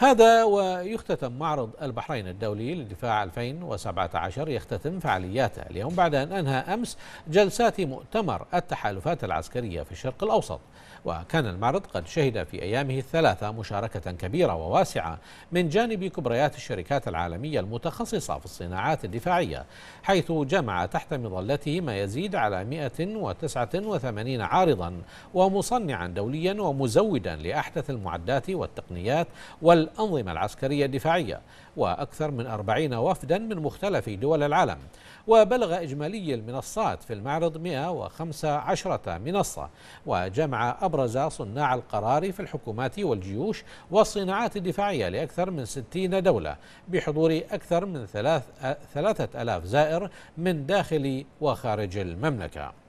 هذا ويختتم معرض البحرين الدولي للدفاع 2017 يختتم فعالياته اليوم بعد أن أنهى أمس جلسات مؤتمر التحالفات العسكرية في الشرق الأوسط وكان المعرض قد شهد في أيامه الثلاثة مشاركة كبيرة وواسعة من جانب كبريات الشركات العالمية المتخصصة في الصناعات الدفاعية حيث جمع تحت مظلته ما يزيد على 189 عارضا ومصنعا دوليا ومزودا لأحدث المعدات والتقنيات وال الأنظمة العسكرية الدفاعية وأكثر من أربعين وفدا من مختلف دول العالم وبلغ إجمالي المنصات في المعرض 115 منصة وجمع أبرز صناع القرار في الحكومات والجيوش والصناعات الدفاعية لأكثر من 60 دولة بحضور أكثر من 3000 زائر من داخل وخارج المملكة